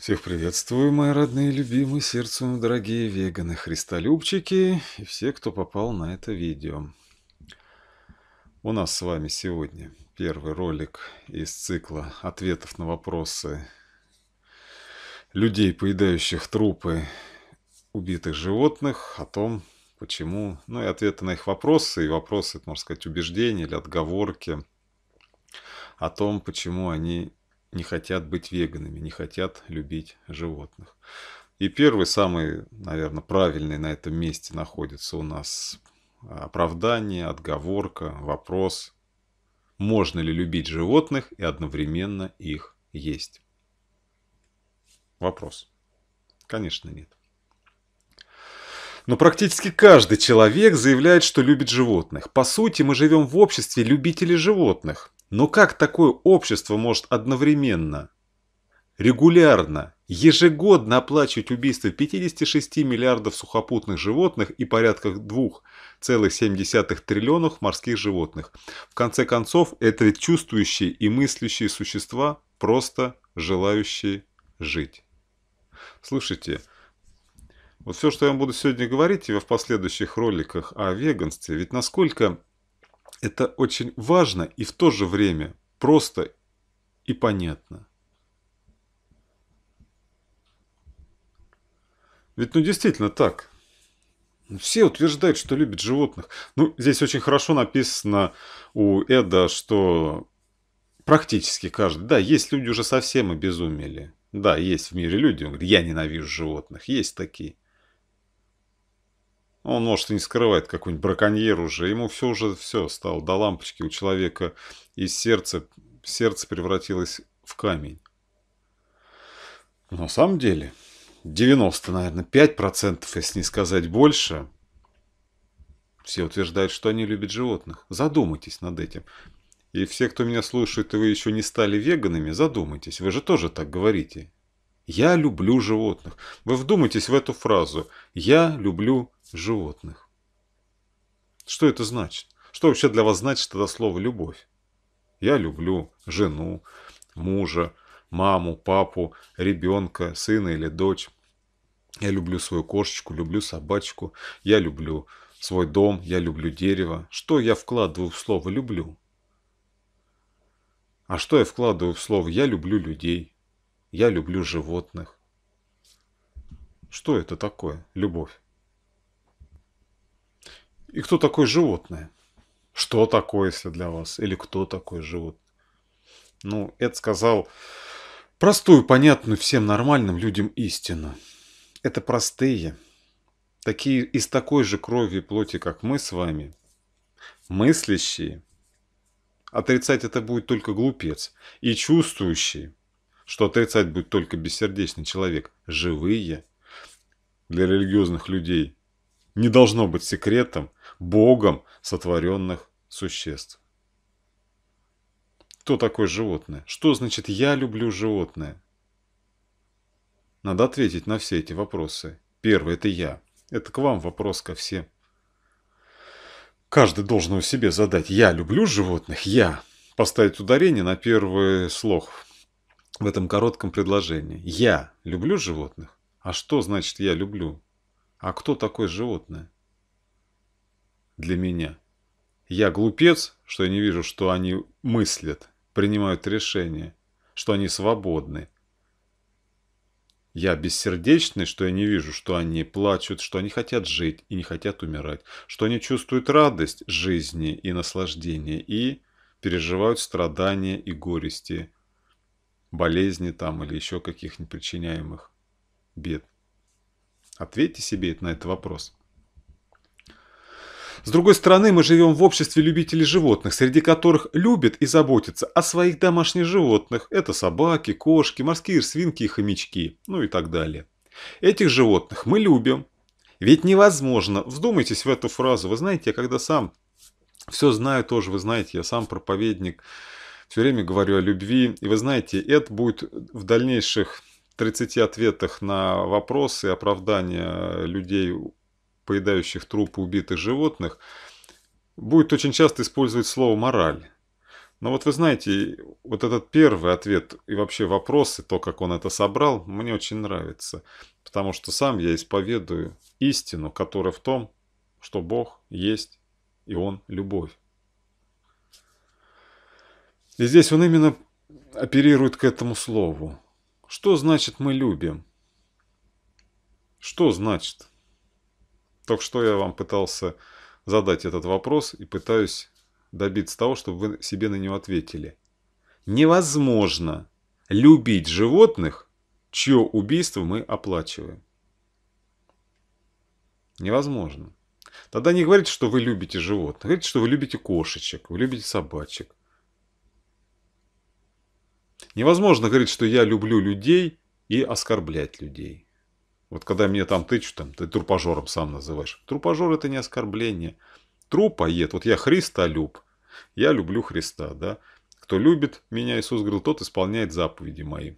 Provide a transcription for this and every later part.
Всех приветствую, мои родные, любимые, сердцу дорогие веганы, христолюбчики и все, кто попал на это видео. У нас с вами сегодня первый ролик из цикла ответов на вопросы людей, поедающих трупы убитых животных, о том, почему, ну и ответы на их вопросы, и вопросы, можно сказать, убеждения или отговорки о том, почему они не хотят быть веганами, не хотят любить животных. И первый, самый, наверное, правильный на этом месте находится у нас оправдание, отговорка, вопрос, можно ли любить животных и одновременно их есть. Вопрос. Конечно, нет. Но практически каждый человек заявляет, что любит животных. По сути, мы живем в обществе любителей животных. Но как такое общество может одновременно, регулярно, ежегодно оплачивать убийство 56 миллиардов сухопутных животных и порядка 2,7 триллионов морских животных? В конце концов, это ведь чувствующие и мыслящие существа, просто желающие жить. Слушайте, вот все, что я вам буду сегодня говорить и в последующих роликах о веганстве, ведь насколько это очень важно и в то же время просто и понятно. Ведь ну действительно так. Все утверждают, что любят животных. Ну, здесь очень хорошо написано у Эда, что практически каждый. Да, есть люди уже совсем обезумели. Да, есть в мире люди, он говорит, я ненавижу животных. Есть такие. Он, может, и не скрывает, какой-нибудь браконьер уже. Ему все уже, все, стало до лампочки у человека. И сердце, сердце превратилось в камень. Но на самом деле, 90, наверное, 5%, если не сказать больше, все утверждают, что они любят животных. Задумайтесь над этим. И все, кто меня слушает, и вы еще не стали веганами, задумайтесь. Вы же тоже так говорите. Я люблю животных. Вы вдумайтесь в эту фразу. Я люблю животных. Что это значит? Что вообще для вас значит это слово «любовь»? Я люблю жену, мужа, маму, папу, ребенка, сына или дочь. Я люблю свою кошечку, люблю собачку. Я люблю свой дом, я люблю дерево. Что я вкладываю в слово «люблю»? А что я вкладываю в слово «я люблю людей»? Я люблю животных. Что это такое любовь? И кто такое животное? Что такое, если для вас? Или кто такой животное? Ну, Эд сказал простую, понятную всем нормальным людям истину. Это простые, такие из такой же крови и плоти, как мы с вами, мыслящие. Отрицать это будет только глупец. И чувствующие – что отрицать будет только бессердечный человек. Живые. Для религиозных людей не должно быть секретом Богом сотворенных существ. Кто такое животное? Что значит «я люблю животное»? Надо ответить на все эти вопросы. Первый – это я. Это к вам вопрос ко всем. Каждый должен у себя задать «я люблю животных», «я». Поставить ударение на первый слог – в этом коротком предложении. Я люблю животных? А что значит я люблю? А кто такое животное? Для меня. Я глупец, что я не вижу, что они мыслят, принимают решения, что они свободны. Я бессердечный, что я не вижу, что они плачут, что они хотят жить и не хотят умирать, что они чувствуют радость жизни и наслаждение и переживают страдания и горести – болезни там или еще каких-нибудь причиняемых бед? Ответьте себе на этот вопрос. С другой стороны, мы живем в обществе любителей животных, среди которых любят и заботятся о своих домашних животных. Это собаки, кошки, морские свинки и хомячки, ну и так далее. Этих животных мы любим. Ведь невозможно, Вдумайтесь в эту фразу, вы знаете, я когда сам все знаю тоже, вы знаете, я сам проповедник, все время говорю о любви. И вы знаете, это будет в дальнейших 30 ответах на вопросы и оправдания людей, поедающих трупы убитых животных, будет очень часто использовать слово «мораль». Но вот вы знаете, вот этот первый ответ и вообще вопросы, то, как он это собрал, мне очень нравится. Потому что сам я исповедую истину, которая в том, что Бог есть и Он – любовь. И здесь он именно оперирует к этому слову. Что значит мы любим? Что значит? Только что я вам пытался задать этот вопрос и пытаюсь добиться того, чтобы вы себе на него ответили. Невозможно любить животных, чье убийство мы оплачиваем. Невозможно. Тогда не говорите, что вы любите животных. Говорите, что вы любите кошечек, вы любите собачек. Невозможно говорить, что я люблю людей и оскорблять людей. Вот когда мне там тычут, там, ты трупажером сам называешь. Трупажер это не оскорбление. Трупоед, вот я христолюб, я люблю Христа, да. Кто любит меня, Иисус говорил, тот исполняет заповеди мои.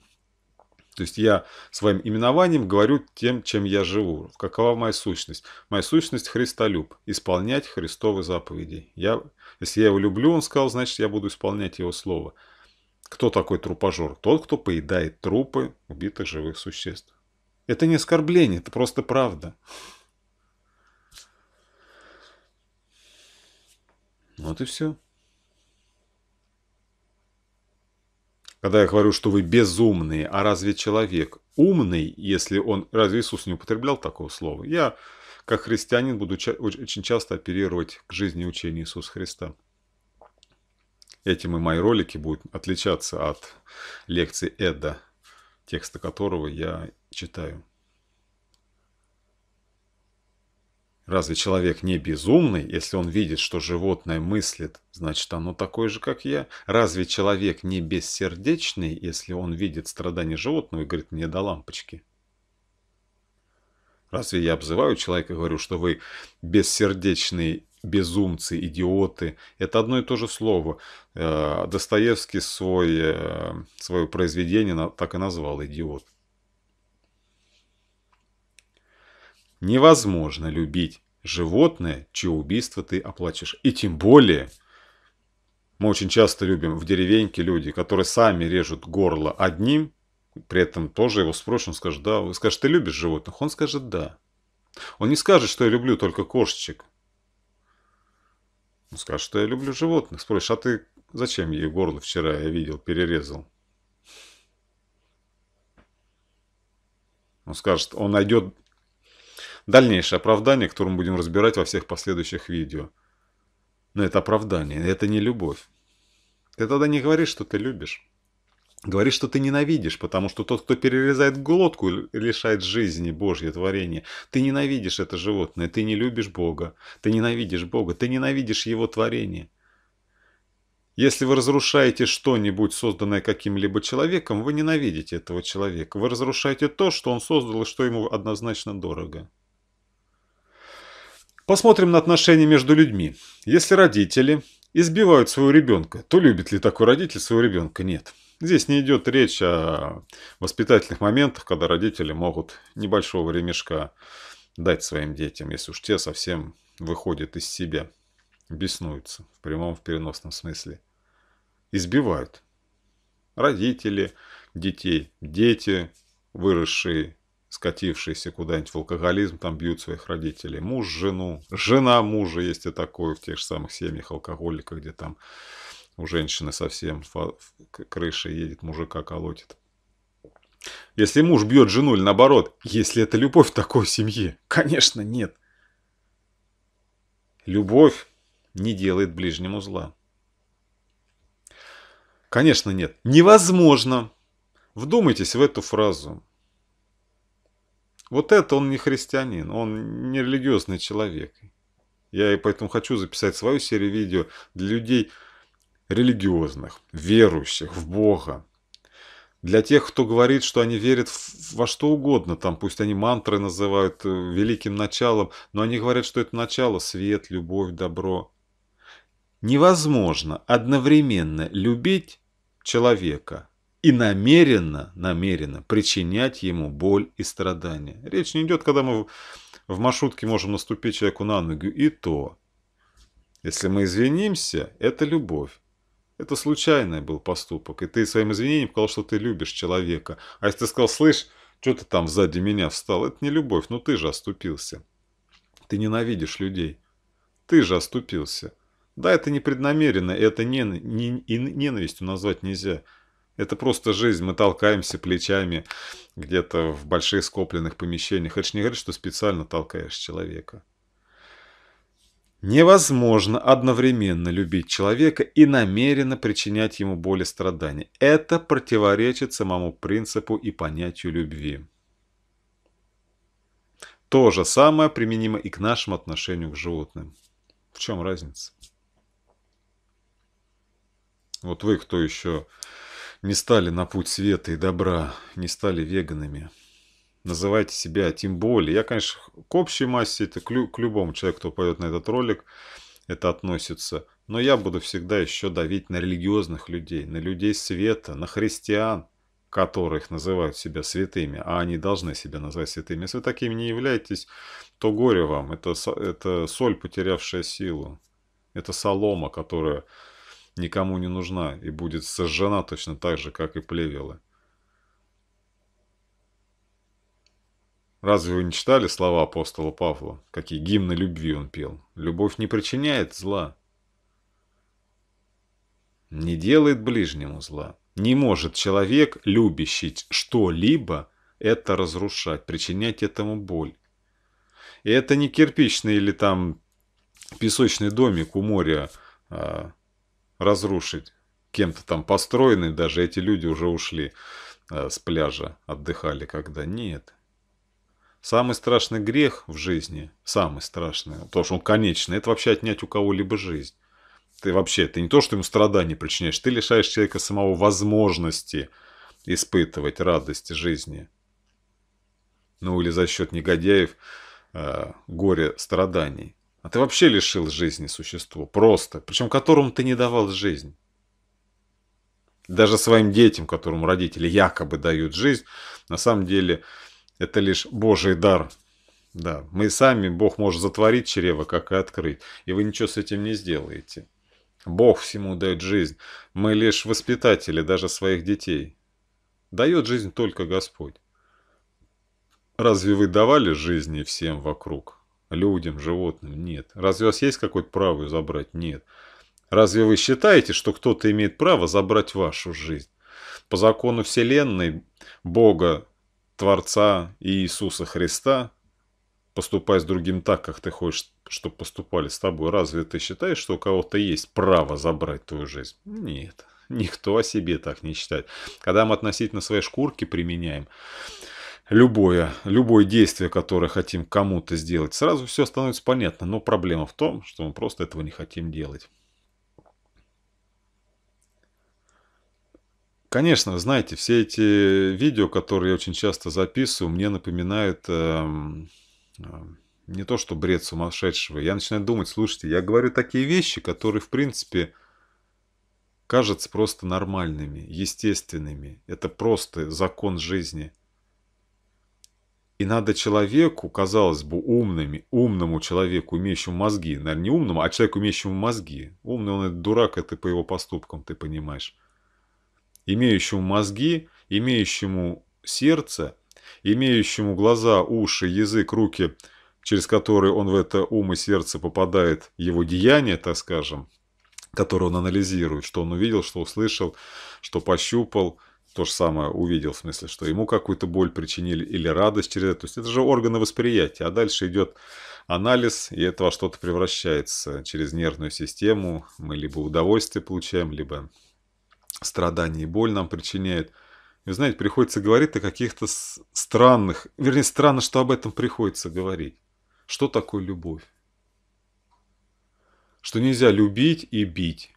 То есть я своим именованием говорю тем, чем я живу. Какова моя сущность? Моя сущность – христолюб. Исполнять Христовы заповеди. Я, если я его люблю, он сказал, значит, я буду исполнять его слово. Кто такой трупожор? Тот, кто поедает трупы убитых живых существ. Это не оскорбление, это просто правда. Вот и все. Когда я говорю, что вы безумные, а разве человек умный, если он... Разве Иисус не употреблял такого слова? Я, как христианин, буду очень часто оперировать к жизни учения Иисуса Христа. Этим и мои ролики будут отличаться от лекции Эда, текста которого я читаю. Разве человек не безумный, если он видит, что животное мыслит, значит оно такое же, как я? Разве человек не бессердечный, если он видит страдания животного и говорит мне до лампочки? Разве я обзываю человека и говорю, что вы бессердечный безумцы, идиоты. Это одно и то же слово. Э, Достоевский свой, э, свое произведение так и назвал «Идиот». Невозможно любить животное, чье убийство ты оплачешь. И тем более, мы очень часто любим в деревеньке люди, которые сами режут горло одним, при этом тоже его спрошен он скажет, да. Вы скажете, ты любишь животных? Он скажет, да. Он не скажет, что я люблю только кошечек. Он ну, скажет, что я люблю животных. Спросишь, а ты зачем ей горло вчера, я видел, перерезал? Он скажет, он найдет дальнейшее оправдание, которое мы будем разбирать во всех последующих видео. Но это оправдание, это не любовь. Ты тогда не говоришь, что ты любишь. Говоришь, что ты ненавидишь, потому что тот, кто перерезает глотку, лишает жизни Божье творение. Ты ненавидишь это животное, ты не любишь Бога, ты ненавидишь Бога, ты ненавидишь Его творение. Если вы разрушаете что-нибудь, созданное каким-либо человеком, вы ненавидите этого человека. Вы разрушаете то, что он создал и что ему однозначно дорого. Посмотрим на отношения между людьми. Если родители избивают своего ребенка. То любит ли такой родитель своего ребенка? Нет. Здесь не идет речь о воспитательных моментах, когда родители могут небольшого ремешка дать своим детям, если уж те совсем выходят из себя, беснуются в прямом, в переносном смысле. Избивают. Родители, детей, дети, выросшие скатившиеся куда-нибудь в алкоголизм, там бьют своих родителей. Муж, жену, жена мужа есть и такое в тех же самых семьях алкоголиков, где там у женщины совсем крыша едет, мужика колотит. Если муж бьет жену или наоборот, если это любовь в такой семье, конечно, нет. Любовь не делает ближнему зла. Конечно, нет. Невозможно. Вдумайтесь в эту фразу. Вот это он не христианин, он не религиозный человек. Я и поэтому хочу записать свою серию видео для людей религиозных, верующих в Бога. Для тех, кто говорит, что они верят во что угодно, там пусть они мантры называют э, великим началом, но они говорят, что это начало, свет, любовь, добро. Невозможно одновременно любить человека – и намеренно, намеренно причинять ему боль и страдания. Речь не идет, когда мы в маршрутке можем наступить человеку на ногу, и то. Если мы извинимся, это любовь. Это случайный был поступок, и ты своим извинением сказал, что ты любишь человека. А если ты сказал, слышь, что ты там сзади меня встал, это не любовь, но ну ты же оступился. Ты ненавидишь людей. Ты же оступился. Да, это непреднамеренно, это не, не, и ненавистью назвать нельзя. Это просто жизнь, мы толкаемся плечами где-то в больших скопленных помещениях. Это же не говорит, что специально толкаешь человека. Невозможно одновременно любить человека и намеренно причинять ему боль и страдания. Это противоречит самому принципу и понятию любви. То же самое применимо и к нашему отношению к животным. В чем разница? Вот вы, кто еще не стали на путь света и добра, не стали веганами. Называйте себя, тем более. Я, конечно, к общей массе, это к, любому человеку, кто пойдет на этот ролик, это относится. Но я буду всегда еще давить на религиозных людей, на людей света, на христиан, которых называют себя святыми, а они должны себя назвать святыми. Если вы такими не являетесь, то горе вам. Это, это соль, потерявшая силу. Это солома, которая никому не нужна и будет сожжена точно так же, как и плевелы. Разве вы не читали слова апостола Павла? Какие гимны любви он пел. Любовь не причиняет зла. Не делает ближнему зла. Не может человек, любящий что-либо, это разрушать, причинять этому боль. И это не кирпичный или там песочный домик у моря, а, разрушить. Кем-то там построенный, даже эти люди уже ушли э, с пляжа, отдыхали когда. Нет. Самый страшный грех в жизни, самый страшный, то, что он конечный, это вообще отнять у кого-либо жизнь. Ты вообще, ты не то, что ему страдания причиняешь, ты лишаешь человека самого возможности испытывать радость жизни. Ну или за счет негодяев э, горе страданий. А ты вообще лишил жизни существу, просто, причем которому ты не давал жизнь. Даже своим детям, которым родители якобы дают жизнь, на самом деле это лишь Божий дар. Да, мы сами, Бог может затворить чрево, как и открыть, и вы ничего с этим не сделаете. Бог всему дает жизнь. Мы лишь воспитатели даже своих детей. Дает жизнь только Господь. Разве вы давали жизни всем вокруг? людям, животным? Нет. Разве у вас есть какое-то право ее забрать? Нет. Разве вы считаете, что кто-то имеет право забрать вашу жизнь? По закону Вселенной, Бога, Творца и Иисуса Христа, поступай с другим так, как ты хочешь, чтобы поступали с тобой. Разве ты считаешь, что у кого-то есть право забрать твою жизнь? Нет. Никто о себе так не считает. Когда мы относительно своей шкурки применяем любое, любое действие, которое хотим кому-то сделать, сразу все становится понятно. Но проблема в том, что мы просто этого не хотим делать. Конечно, знаете, все эти видео, которые я очень часто записываю, мне напоминают э, не то, что бред сумасшедшего. Я начинаю думать, слушайте, я говорю такие вещи, которые, в принципе, кажутся просто нормальными, естественными. Это просто закон жизни – и надо человеку, казалось бы, умными, умному человеку, имеющему мозги, наверное, не умному, а человеку, имеющему мозги. Умный он это дурак, это по его поступкам, ты понимаешь. Имеющему мозги, имеющему сердце, имеющему глаза, уши, язык, руки, через которые он в это ум и сердце попадает, его деяние, так скажем, которое он анализирует, что он увидел, что услышал, что пощупал – то же самое увидел, в смысле, что ему какую-то боль причинили или радость через это. То есть это же органы восприятия, а дальше идет анализ, и этого что-то превращается через нервную систему. Мы либо удовольствие получаем, либо страдание и боль нам причиняют. И, вы знаете, приходится говорить о каких-то странных, вернее, странно, что об этом приходится говорить. Что такое любовь? Что нельзя любить и бить.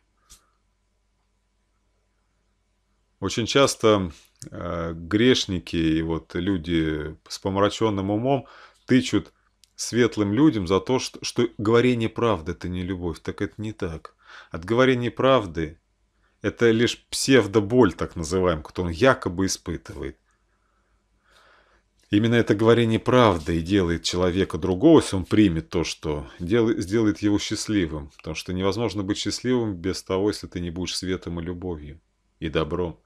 Очень часто э, грешники и вот люди с помраченным умом тычут светлым людям за то, что, что говорение правды – это не любовь. Так это не так. От говорения правды – это лишь псевдоболь, так называемая, которую он якобы испытывает. Именно это говорение правды и делает человека другого, если он примет то, что делает, сделает его счастливым. Потому что невозможно быть счастливым без того, если ты не будешь светом и любовью, и добром.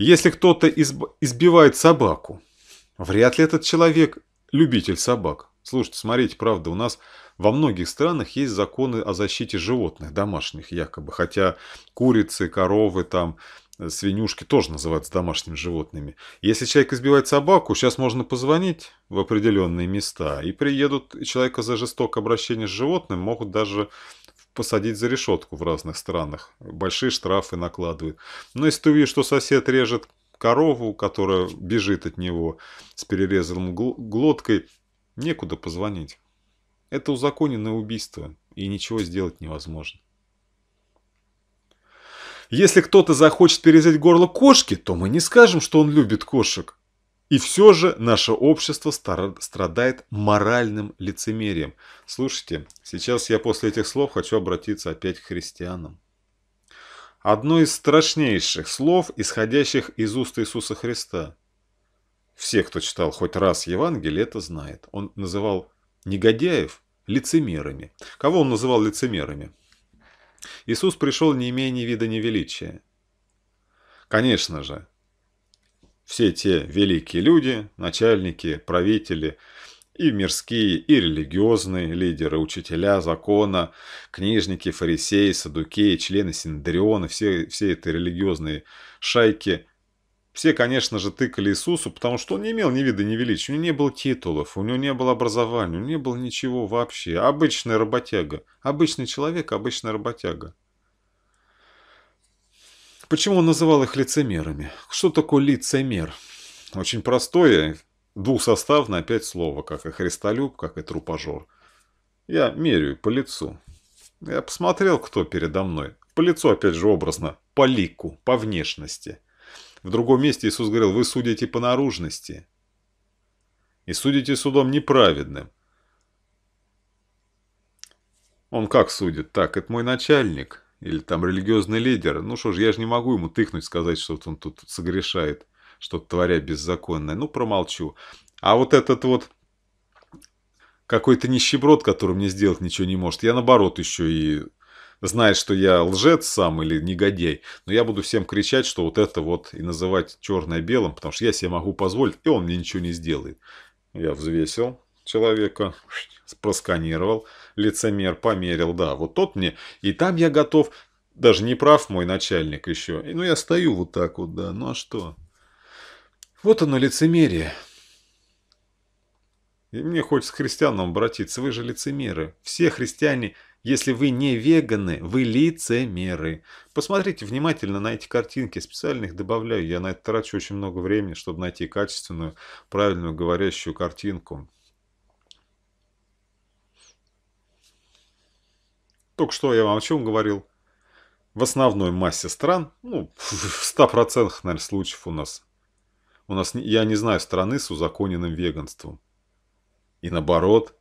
Если кто-то изб... избивает собаку, вряд ли этот человек любитель собак. Слушайте, смотрите, правда, у нас во многих странах есть законы о защите животных, домашних якобы, хотя курицы, коровы, там, э, свинюшки тоже называются домашними животными. Если человек избивает собаку, сейчас можно позвонить в определенные места, и приедут, человека за жестокое обращение с животным могут даже посадить за решетку в разных странах. Большие штрафы накладывают. Но если ты увидишь, что сосед режет корову, которая бежит от него с перерезанным глоткой, некуда позвонить. Это узаконенное убийство, и ничего сделать невозможно. Если кто-то захочет перерезать горло кошки, то мы не скажем, что он любит кошек. И все же наше общество страдает моральным лицемерием. Слушайте, сейчас я после этих слов хочу обратиться опять к христианам. Одно из страшнейших слов, исходящих из уст Иисуса Христа. Все, кто читал хоть раз Евангелие, это знает. Он называл негодяев лицемерами. Кого он называл лицемерами? Иисус пришел не имея ни вида, ни величия. Конечно же, все те великие люди, начальники, правители, и мирские, и религиозные лидеры, учителя закона, книжники, фарисеи, садукеи, члены Синдриона, все, все эти религиозные шайки. Все, конечно же, тыкали Иисусу, потому что он не имел ни вида, ни величия. У него не было титулов, у него не было образования, у него не было ничего вообще. Обычный работяга. Обычный человек, обычный работяга. Почему он называл их лицемерами? Что такое лицемер? Очень простое, двухсоставное опять слово, как и христолюб, как и трупожор. Я меряю по лицу. Я посмотрел, кто передо мной. По лицу, опять же, образно, по лику, по внешности. В другом месте Иисус говорил, вы судите по наружности. И судите судом неправедным. Он как судит? Так, это мой начальник или там религиозный лидер. Ну что ж, я же не могу ему тыкнуть, сказать, что вот он тут согрешает, что-то творя беззаконное. Ну, промолчу. А вот этот вот какой-то нищеброд, который мне сделать ничего не может, я наоборот еще и знает, что я лжец сам или негодяй, но я буду всем кричать, что вот это вот и называть черное белым, потому что я себе могу позволить, и он мне ничего не сделает. Я взвесил человека, просканировал лицемер, померил, да, вот тот мне, и там я готов, даже не прав мой начальник еще, и, ну я стою вот так вот, да, ну а что? Вот оно лицемерие. И мне хочется к христианам обратиться, вы же лицемеры, все христиане если вы не веганы, вы лицемеры. Посмотрите внимательно на эти картинки, специально их добавляю. Я на это трачу очень много времени, чтобы найти качественную, правильную, говорящую картинку. Только что я вам о чем говорил? В основной массе стран, ну, в 100% наверное, случаев у нас. У нас, я не знаю, страны с узаконенным веганством. И наоборот,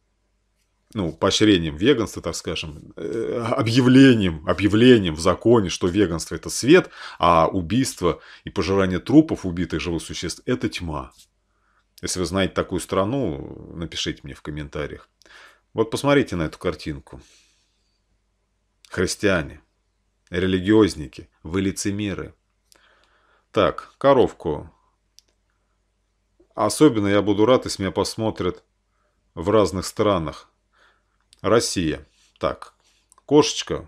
ну, поощрением веганства, так скажем, э, объявлением, объявлением в законе, что веганство – это свет, а убийство и пожирание трупов убитых живых существ – это тьма. Если вы знаете такую страну, напишите мне в комментариях. Вот посмотрите на эту картинку. Христиане, религиозники, вы лицемеры. Так, коровку. Особенно я буду рад, если меня посмотрят в разных странах. Россия. Так, кошечка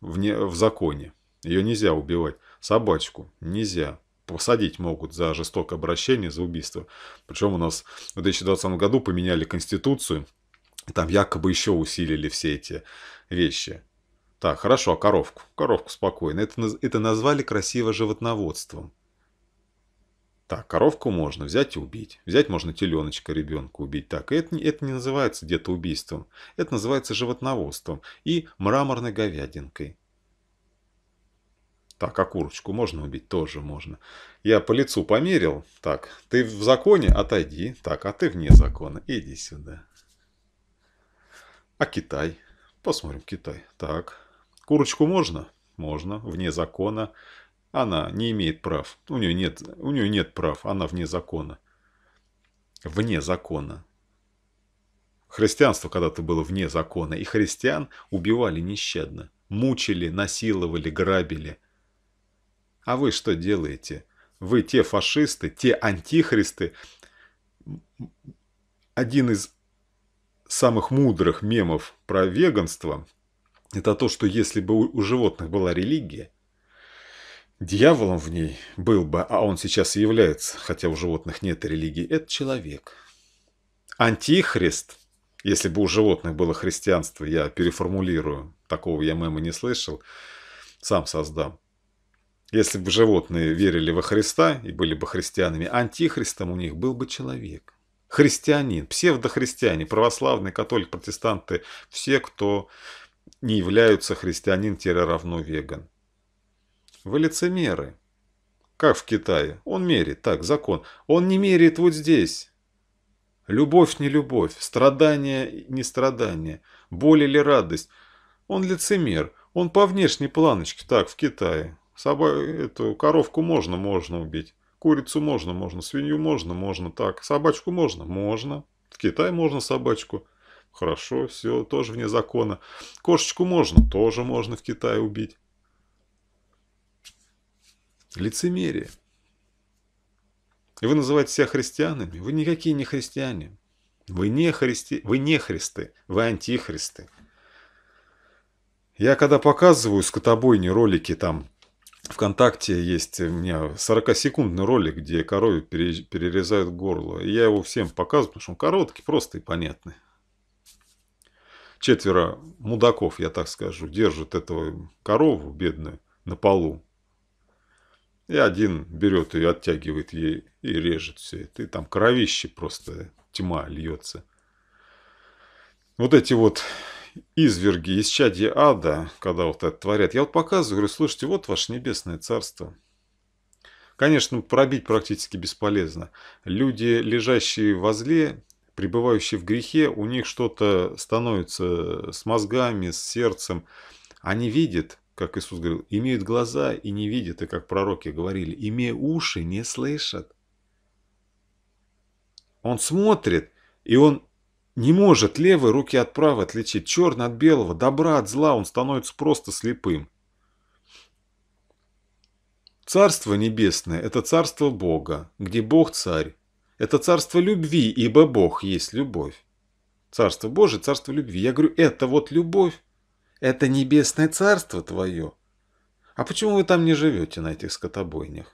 в не в законе. Ее нельзя убивать. Собачку нельзя. Посадить могут за жестокое обращение, за убийство. Причем у нас в 2020 году поменяли конституцию. Там якобы еще усилили все эти вещи. Так, хорошо, а коровку? Коровку спокойно. Это, это назвали красиво животноводством. Так, коровку можно взять и убить. Взять можно теленочка ребенка убить. Так, это, это не называется где-то убийством. Это называется животноводством и мраморной говядинкой. Так, а курочку можно убить? Тоже можно. Я по лицу померил. Так, ты в законе? Отойди. Так, а ты вне закона. Иди сюда. А Китай? Посмотрим Китай. Так, Курочку можно? Можно, вне закона. Она не имеет прав. У нее нет, у нее нет прав, она вне закона. Вне закона. Христианство когда-то было вне закона, и христиан убивали нещадно. Мучили, насиловали, грабили. А вы что делаете? Вы те фашисты, те антихристы. Один из самых мудрых мемов про веганство – это то, что если бы у животных была религия, дьяволом в ней был бы, а он сейчас и является, хотя у животных нет религии, это человек. Антихрист, если бы у животных было христианство, я переформулирую, такого я мема не слышал, сам создам. Если бы животные верили во Христа и были бы христианами, антихристом у них был бы человек. Христианин, псевдохристиане, православные, католики, протестанты, все, кто не являются христианин-равно веган. Вы лицемеры. Как в Китае. Он мерит. Так, закон. Он не мерит вот здесь. Любовь не любовь, страдание не страдание, боль или радость. Он лицемер. Он по внешней планочке, так, в Китае. Соба... Эту коровку можно, можно убить. Курицу можно, можно. Свинью можно, можно. Так, собачку можно, можно. В Китае можно собачку. Хорошо, все, тоже вне закона. Кошечку можно, тоже можно в Китае убить. Лицемерие. И вы называете себя христианами? Вы никакие не христиане. Вы не, христи... вы не христы, вы антихристы. Я когда показываю скотобойни ролики, там ВКонтакте есть у меня 40-секундный ролик, где корове перерезают горло. И я его всем показываю, потому что он короткий, просто и понятный четверо мудаков, я так скажу, держат этого корову бедную на полу. И один берет ее, оттягивает ей и режет все это. И там кровище просто, тьма льется. Вот эти вот изверги, исчадья ада, когда вот это творят, я вот показываю, говорю, слушайте, вот ваше небесное царство. Конечно, пробить практически бесполезно. Люди, лежащие возле пребывающие в грехе, у них что-то становится с мозгами, с сердцем. Они видят, как Иисус говорил, имеют глаза и не видят, и как пророки говорили, имея уши, не слышат. Он смотрит, и он не может левой руки от правой отличить, черно от белого, добра от зла, он становится просто слепым. Царство небесное – это царство Бога, где Бог царь, это царство любви, ибо Бог есть любовь. Царство Божие, царство любви. Я говорю, это вот любовь. Это небесное царство твое. А почему вы там не живете, на этих скотобойнях?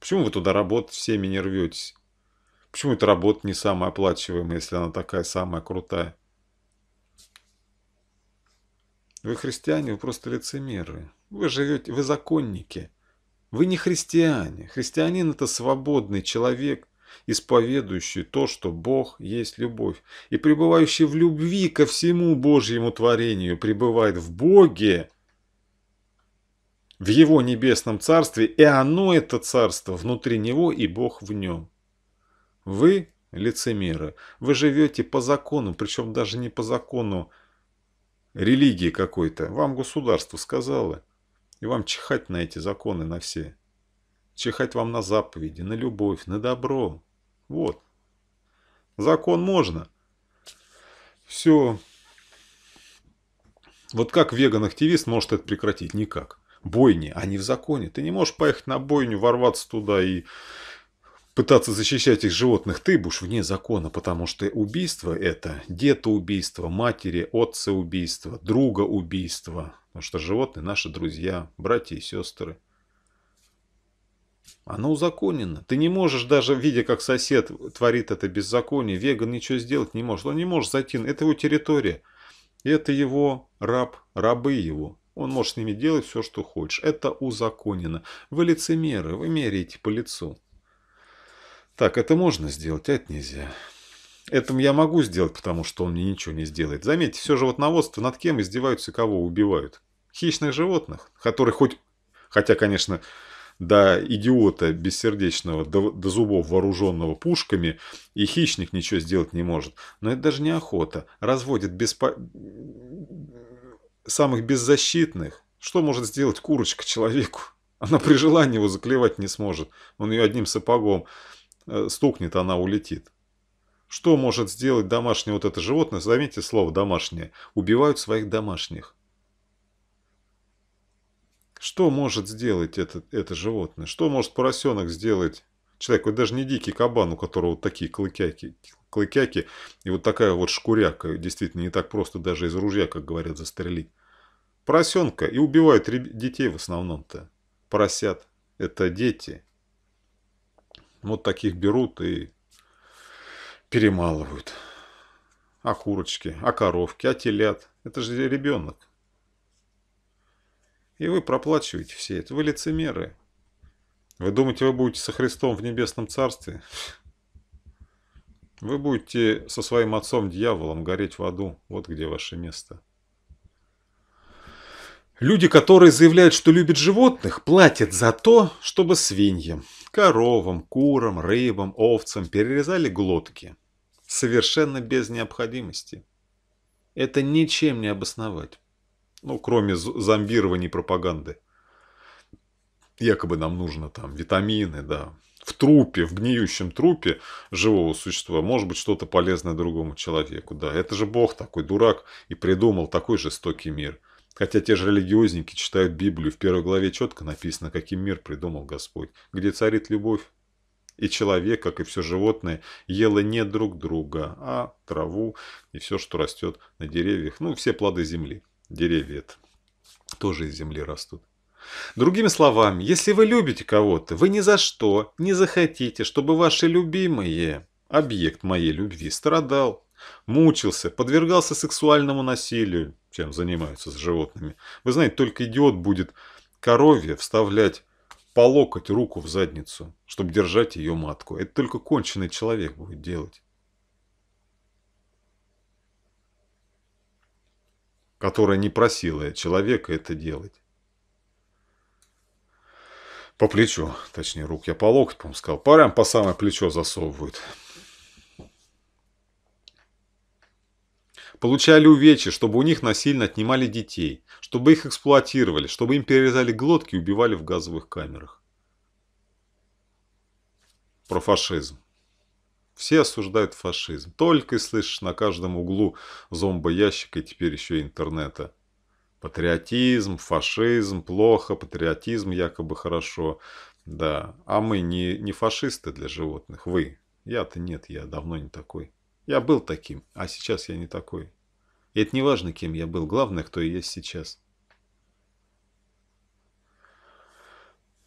Почему вы туда работать всеми не рветесь? Почему эта работа не самая оплачиваемая, если она такая самая крутая? Вы христиане, вы просто лицемеры. Вы живете, вы законники. Вы не христиане. Христианин – это свободный человек, исповедующий то, что Бог есть любовь, и пребывающий в любви ко всему Божьему творению, пребывает в Боге, в Его небесном царстве, и оно, это царство, внутри Него и Бог в нем. Вы – лицемеры. Вы живете по закону, причем даже не по закону религии какой-то. Вам государство сказало – и вам чихать на эти законы, на все. Чихать вам на заповеди, на любовь, на добро. Вот. Закон можно. Все. Вот как веган-активист может это прекратить? Никак. Бойни, они в законе. Ты не можешь поехать на бойню, ворваться туда и пытаться защищать их животных. Ты будешь вне закона, потому что убийство это детоубийство, матери, отца убийство, друга убийство, Потому что животные наши друзья, братья и сестры. Оно узаконено. Ты не можешь, даже видя, как сосед творит это беззаконие, веган ничего сделать не может. Он не может зайти. Это его территория. Это его раб, рабы его. Он может с ними делать все, что хочешь. Это узаконено. Вы лицемеры, вы меряете по лицу. Так, это можно сделать, а это нельзя. Это я могу сделать, потому что он мне ничего не сделает. Заметьте, все животноводство над кем издеваются, кого убивают. Хищных животных, которые хоть... Хотя, конечно, до идиота бессердечного, до, до зубов вооруженного пушками, и хищник ничего сделать не может. Но это даже не охота. Разводит беспо... самых беззащитных. Что может сделать курочка человеку? Она при желании его заклевать не сможет. Он ее одним сапогом э, стукнет, она улетит. Что может сделать домашнее вот это животное? Заметьте слово «домашнее». Убивают своих домашних. Что может сделать это, это животное? Что может поросенок сделать человеку? Это даже не дикий кабан, у которого вот такие клыкяки, клыкяки и вот такая вот шкуряка. Действительно, не так просто даже из ружья, как говорят, застрелить. Поросенка и убивают детей в основном-то. Поросят. Это дети. Вот таких берут и перемалывают. А курочки, а коровки, а телят. Это же ребенок. И вы проплачиваете все это. Вы лицемеры. Вы думаете, вы будете со Христом в небесном царстве? Вы будете со своим отцом-дьяволом гореть в аду. Вот где ваше место. Люди, которые заявляют, что любят животных, платят за то, чтобы свиньям, коровам, курам, рыбам, овцам перерезали глотки совершенно без необходимости. Это ничем не обосновать. Ну, кроме зомбирования пропаганды. Якобы нам нужно там витамины, да. В трупе, в гниющем трупе живого существа может быть что-то полезное другому человеку. Да, это же Бог такой дурак и придумал такой жестокий мир. Хотя те же религиозники читают Библию, в первой главе четко написано, каким мир придумал Господь, где царит любовь, и человек, как и все животное, ело не друг друга, а траву и все, что растет на деревьях. Ну, все плоды земли. Деревья это тоже из земли растут. Другими словами, если вы любите кого-то, вы ни за что не захотите, чтобы ваши любимые, объект моей любви, страдал, мучился, подвергался сексуальному насилию, чем занимаются с животными. Вы знаете, только идиот будет корове вставлять по локоть руку в задницу, чтобы держать ее матку. Это только конченый человек будет делать. Которая не просила человека это делать. По плечу, точнее, рук я по локоть, по-моему, сказал. Парям по самое плечо засовывают. получали увечья, чтобы у них насильно отнимали детей, чтобы их эксплуатировали, чтобы им перерезали глотки и убивали в газовых камерах. Про фашизм. Все осуждают фашизм. Только и слышишь на каждом углу зомбоящика и теперь еще интернета. Патриотизм, фашизм, плохо, патриотизм якобы хорошо. Да, а мы не, не фашисты для животных, вы. Я-то нет, я давно не такой. Я был таким, а сейчас я не такой. И это не важно, кем я был, главное, кто я есть сейчас.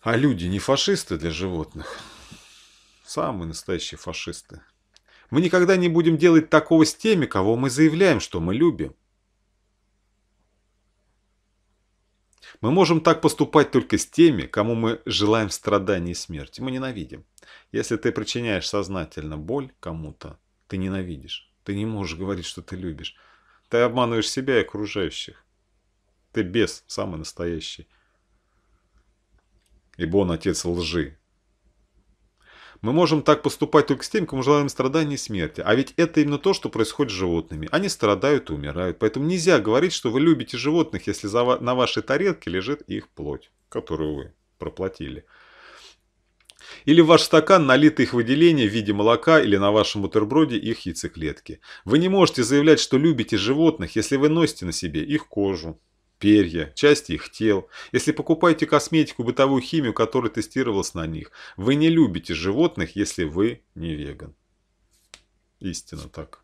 А люди не фашисты для животных. Самые настоящие фашисты. Мы никогда не будем делать такого с теми, кого мы заявляем, что мы любим. Мы можем так поступать только с теми, кому мы желаем страданий и смерти. Мы ненавидим. Если ты причиняешь сознательно боль кому-то, ты ненавидишь. Ты не можешь говорить, что ты любишь. Ты обманываешь себя и окружающих. Ты бес, самый настоящий. Ибо он отец лжи. Мы можем так поступать только с тем, кому желаем страдания и смерти. А ведь это именно то, что происходит с животными. Они страдают и умирают. Поэтому нельзя говорить, что вы любите животных, если на вашей тарелке лежит их плоть, которую вы проплатили. Или в ваш стакан налито их выделение в виде молока или на вашем бутерброде их яйцеклетки. Вы не можете заявлять, что любите животных, если вы носите на себе их кожу, перья, части их тел. Если покупаете косметику, бытовую химию, которая тестировалась на них, вы не любите животных, если вы не веган. Истинно так.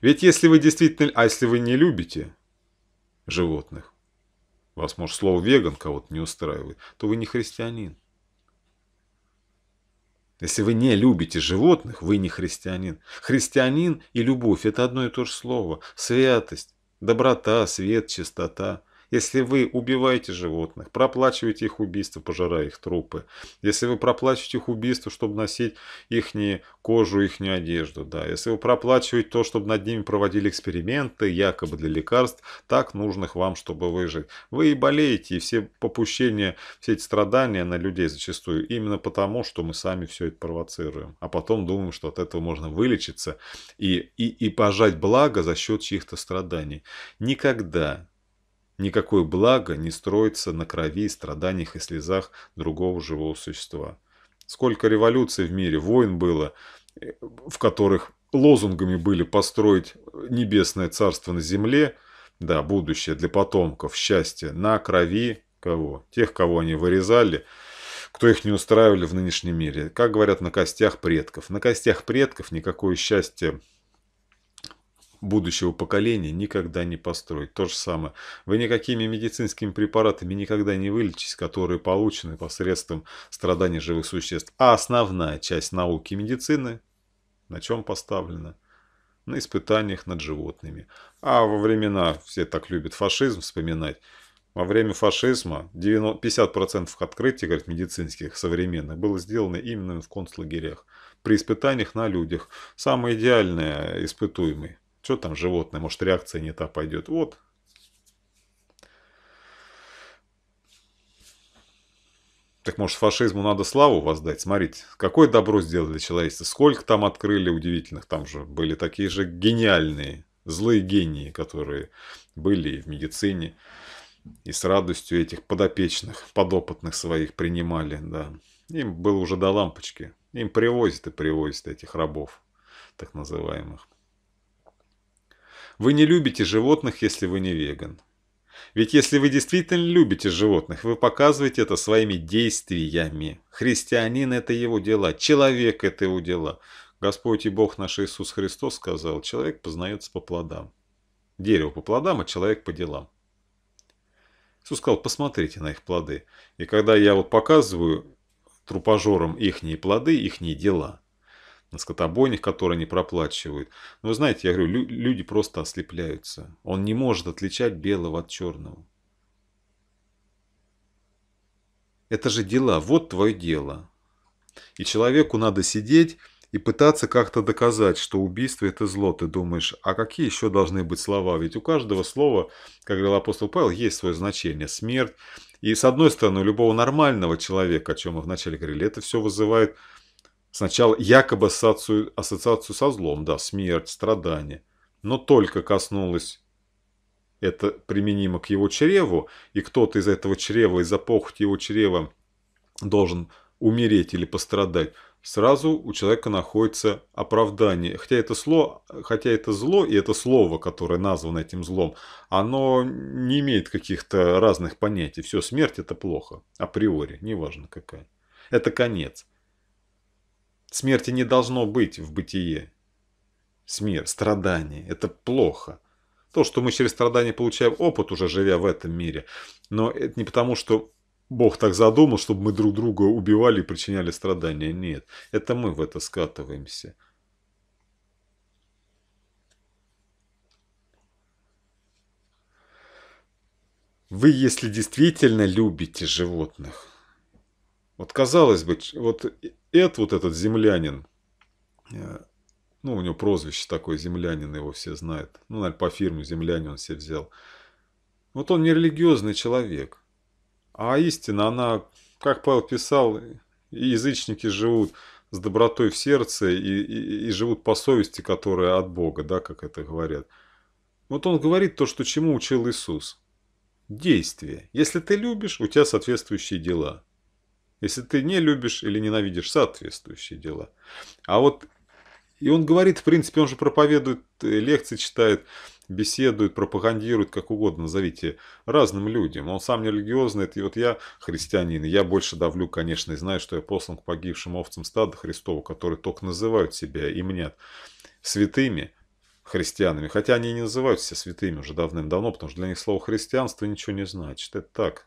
Ведь если вы действительно... А если вы не любите животных, вас, может, слово «веган» кого-то не устраивает, то вы не христианин. Если вы не любите животных, вы не христианин. Христианин и любовь – это одно и то же слово. Святость, доброта, свет, чистота – если вы убиваете животных, проплачиваете их убийство, пожирая их трупы, если вы проплачиваете их убийство, чтобы носить их кожу, их одежду, да, если вы проплачиваете то, чтобы над ними проводили эксперименты, якобы для лекарств, так нужных вам, чтобы выжить. Вы и болеете, и все попущения, все эти страдания на людей зачастую именно потому, что мы сами все это провоцируем, а потом думаем, что от этого можно вылечиться и, и, и пожать благо за счет чьих-то страданий. Никогда Никакое благо не строится на крови, страданиях и слезах другого живого существа. Сколько революций в мире, войн было, э, в которых лозунгами были построить небесное царство на земле, да, будущее для потомков, счастье, на крови кого? Тех, кого они вырезали, кто их не устраивали в нынешнем мире. Как говорят, на костях предков. На костях предков никакое счастье будущего поколения никогда не построить. То же самое. Вы никакими медицинскими препаратами никогда не вылечитесь, которые получены посредством страданий живых существ. А основная часть науки медицины на чем поставлена? На испытаниях над животными. А во времена, все так любят фашизм вспоминать, во время фашизма 50% открытий, говорят, медицинских, современных, было сделано именно в концлагерях. При испытаниях на людях. Самый идеальный испытуемый что там животное? Может, реакция не та пойдет. Вот. Так может, фашизму надо славу воздать? Смотрите, какое добро сделали человечество. Сколько там открыли удивительных. Там же были такие же гениальные, злые гении, которые были и в медицине. И с радостью этих подопечных, подопытных своих принимали, да. Им было уже до лампочки. Им привозят и привозят этих рабов, так называемых. Вы не любите животных, если вы не веган. Ведь если вы действительно любите животных, вы показываете это своими действиями. Христианин – это его дела, человек – это его дела. Господь и Бог наш Иисус Христос сказал, человек познается по плодам. Дерево по плодам, а человек по делам. Иисус сказал, посмотрите на их плоды. И когда я вот показываю трупожорам ихние плоды, ихние дела – на скотобойнях, которые не проплачивают. Но знаете, я говорю, лю люди просто ослепляются. Он не может отличать белого от черного. Это же дела, вот твое дело. И человеку надо сидеть и пытаться как-то доказать, что убийство – это зло. Ты думаешь, а какие еще должны быть слова? Ведь у каждого слова, как говорил апостол Павел, есть свое значение. Смерть. И с одной стороны, у любого нормального человека, о чем мы вначале говорили, это все вызывает Сначала якобы ассоциацию, ассоциацию со злом, да, смерть, страдания. Но только коснулось это применимо к его чреву, и кто-то из этого чрева, из-за похоти его чрева должен умереть или пострадать, сразу у человека находится оправдание. Хотя это, зло, хотя это зло, и это слово, которое названо этим злом, оно не имеет каких-то разных понятий. Все, смерть – это плохо, априори, неважно какая. Это конец. Смерти не должно быть в бытие. Смерть, страдание – это плохо. То, что мы через страдания получаем опыт, уже живя в этом мире, но это не потому, что Бог так задумал, чтобы мы друг друга убивали и причиняли страдания. Нет, это мы в это скатываемся. Вы, если действительно любите животных, вот казалось бы, вот Эд, вот этот землянин, э, ну, у него прозвище такое, землянин, его все знают. Ну, наверное, по фирме землянин он себе взял. Вот он не религиозный человек. А истина, она, как Павел писал, язычники живут с добротой в сердце и, и, и живут по совести, которая от Бога, да, как это говорят. Вот он говорит то, что чему учил Иисус. Действие. Если ты любишь, у тебя соответствующие дела. Если ты не любишь или ненавидишь соответствующие дела. А вот и он говорит, в принципе, он же проповедует, э, лекции читает, беседует, пропагандирует, как угодно назовите, разным людям. Он сам не религиозный, это и вот я христианин, я больше давлю, конечно, и знаю, что я послан к погибшим овцам стада Христова, которые только называют себя и мне святыми, христианами. Хотя они и не называют себя святыми уже давным-давно, потому что для них слово христианство ничего не значит. Это так,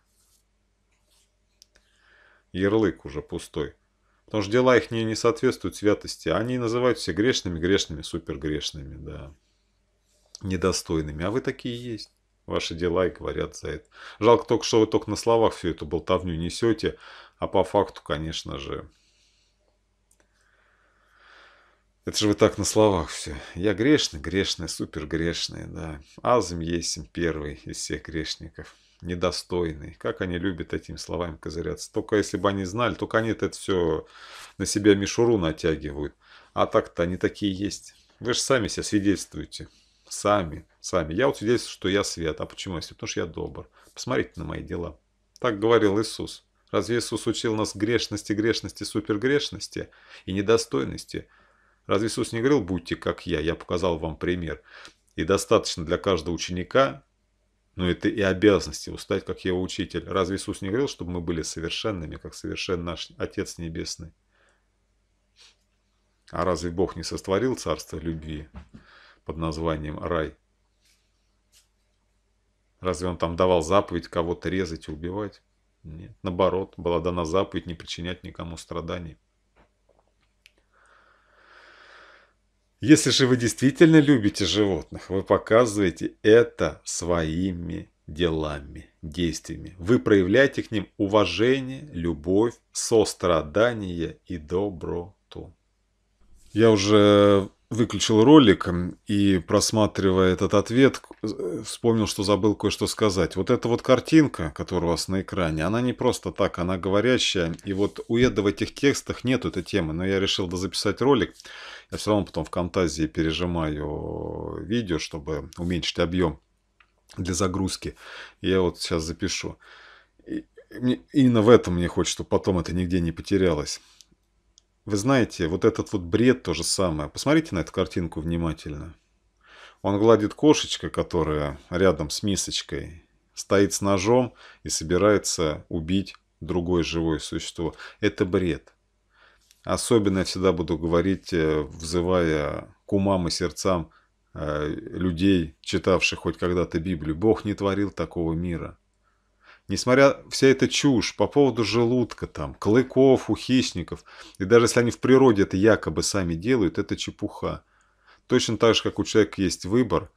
Ярлык уже пустой. Потому что дела их не, не соответствуют святости. А они называют все грешными, грешными, супергрешными, да. Недостойными. А вы такие есть. Ваши дела и говорят за это. Жалко только, что вы только на словах всю эту болтовню несете. А по факту, конечно же, это же вы так на словах все. Я грешный, грешный, супер грешный, да. Азм Есим первый из всех грешников недостойный. Как они любят этими словами козыряться. Только если бы они знали, только они это все на себя мишуру натягивают. А так-то они такие есть. Вы же сами себя свидетельствуете. Сами, сами. Я вот свидетельствую, что я свят. А почему я свят? Потому что я добр. Посмотрите на мои дела. Так говорил Иисус. Разве Иисус учил нас грешности, грешности, супергрешности и недостойности? Разве Иисус не говорил, будьте как я, я показал вам пример. И достаточно для каждого ученика но это и обязанности устать, как его учитель. Разве Иисус не говорил, чтобы мы были совершенными, как совершен наш Отец Небесный? А разве Бог не сотворил царство любви под названием рай? Разве он там давал заповедь кого-то резать и убивать? Нет, наоборот, была дана заповедь не причинять никому страданий. Если же вы действительно любите животных, вы показываете это своими делами, действиями. Вы проявляете к ним уважение, любовь, сострадание и доброту. Я уже выключил ролик и, просматривая этот ответ, э, вспомнил, что забыл кое-что сказать. Вот эта вот картинка, которая у вас на экране, она не просто так, она говорящая. И вот у Эда в этих текстах нет этой темы, но я решил дозаписать ролик. Я все равно потом в Камтазии пережимаю видео, чтобы уменьшить объем для загрузки. Я вот сейчас запишу. И именно в этом мне хочется, чтобы потом это нигде не потерялось. Вы знаете, вот этот вот бред то же самое. Посмотрите на эту картинку внимательно. Он гладит кошечка, которая рядом с мисочкой, стоит с ножом и собирается убить другое живое существо. Это бред. Особенно я всегда буду говорить, э, взывая к умам и сердцам э, людей, читавших хоть когда-то Библию. Бог не творил такого мира. Несмотря вся эта чушь по поводу желудка, там, клыков у хищников, и даже если они в природе это якобы сами делают, это чепуха. Точно так же, как у человека есть выбор,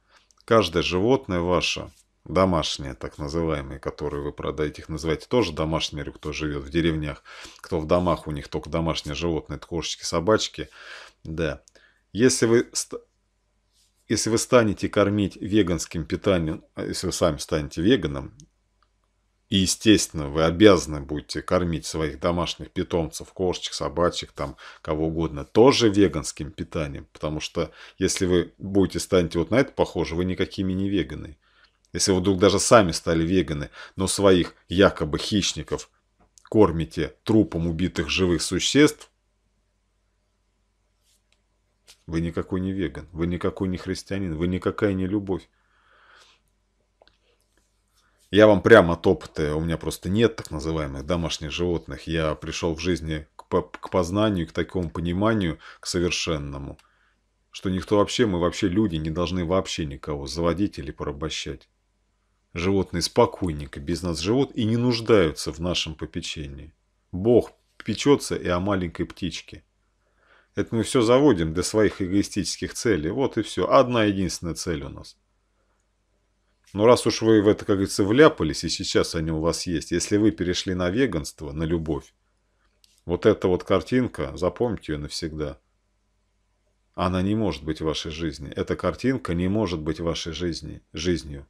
каждое животное ваше, домашнее так называемые, которые вы продаете, их называете тоже домашними, кто живет в деревнях, кто в домах, у них только домашние животные, это кошечки, собачки. Да. Если вы, если вы станете кормить веганским питанием, э, если вы сами станете веганом, и, естественно, вы обязаны будете кормить своих домашних питомцев, кошечек, собачек, там, кого угодно, тоже веганским питанием. Потому что если вы будете станете вот на это похоже, вы никакими не веганы. Если вы вдруг даже сами стали веганы, но своих якобы хищников кормите трупом убитых живых существ, вы никакой не веган, вы никакой не христианин, вы никакая не любовь. Я вам прямо опыта, у меня просто нет так называемых домашних животных. Я пришел в жизни к, по к познанию, к такому пониманию, к совершенному, что никто вообще, мы вообще люди, не должны вообще никого заводить или порабощать. Животные спокойненько без нас живут и не нуждаются в нашем попечении. Бог печется и о маленькой птичке. Это мы все заводим для своих эгоистических целей. Вот и все. Одна единственная цель у нас. Но ну, раз уж вы в это, как говорится, вляпались, и сейчас они у вас есть, если вы перешли на веганство, на любовь, вот эта вот картинка, запомните ее навсегда. Она не может быть вашей жизнью. Эта картинка не может быть вашей жизни, жизнью.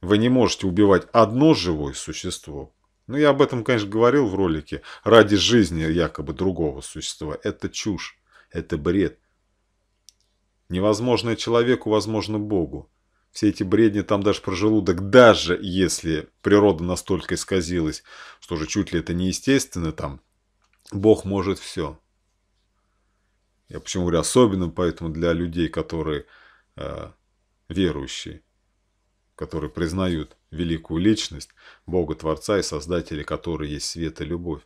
Вы не можете убивать одно живое существо. Ну, я об этом, конечно, говорил в ролике. Ради жизни якобы другого существа. Это чушь. Это бред. Невозможное человеку, возможно Богу все эти бредни там даже про желудок, даже если природа настолько исказилась, что же чуть ли это не естественно там, Бог может все. Я почему говорю особенно поэтому для людей, которые э, верующие, которые признают великую личность, Бога Творца и Создателя, который есть свет и любовь.